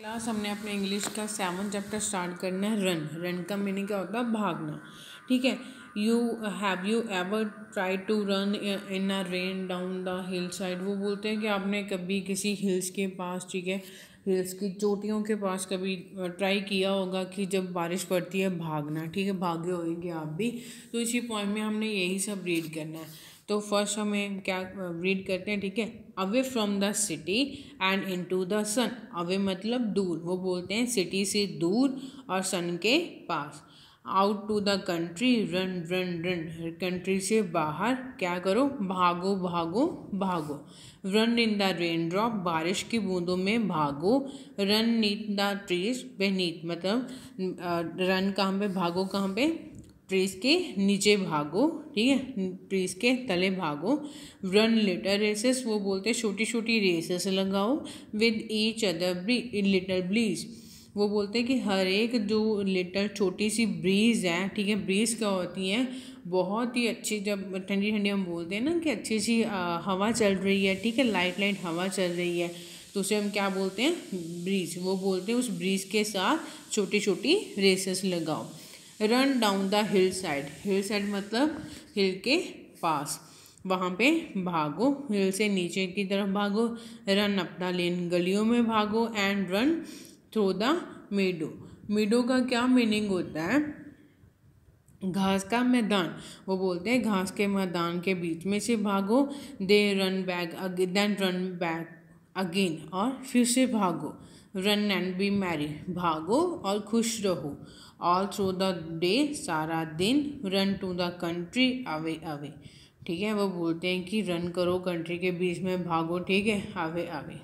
class हमने अपने English का सेवन चैप्टर स्टार्ट करना है रन रन का मीनिंग क्या होता है भागना ठीक है you have you ever try to run in a rain down the hill side वो बोलते हैं कि आपने कभी किसी हिल्स के पास ठीक है हिल्स की चोटियों के पास कभी ट्राई किया होगा कि जब बारिश पड़ती है भागना ठीक है भागे होएंगे आप भी तो इसी पॉइंट में हमने यही सब रीड करना है तो फर्स्ट हमें क्या रीड करते हैं ठीक है away from the city and into the sun away मतलब दूर वो बोलते हैं सिटी से दूर और सन के पास out to the country run run run country से बाहर क्या करो भागो भागो भागो run in the rain drop बारिश की बूंदों में भागो run neath the trees beneath मतलब रन कहाँ पे भागो कहाँ पे ट्रीज के नीचे भागो ठीक है ट्रीज के तले भागो रन लिटर रेसेस वो बोलते हैं छोटी छोटी रेसेस लगाओ with each other little breeze वो बोलते हैं कि हर एक जो लिटल छोटी सी ब्रीज है ठीक है ब्रीज क्या होती है बहुत ही अच्छी जब ठंडी ठंडी हम बोलते हैं ना कि अच्छी अच्छी हवा चल रही है ठीक है लाइट लाइट हवा चल रही है तो उसे हम क्या बोलते हैं ब्रीज वो बोलते हैं उस ब्रीज के साथ छोटी छोटी रेसेस लगाओ run down the hill side hill side मतलब हिल के पास वहाँ पे भागो हिल से नीचे की तरफ भागो रन अपना लेन गलियों में भागो and run through the meadow meadow का क्या मीनिंग होता है घास का मैदान वो बोलते हैं घास के मैदान के बीच में से भागो they run back then run back again और फिर से भागो रन एंड बी मैरी भागो और खुश रहो ऑल थ्रो द डे सारा दिन run to the country away away ठीक है वो बोलते हैं कि रन करो कंट्री के बीच में भागो ठीक है अवे आवे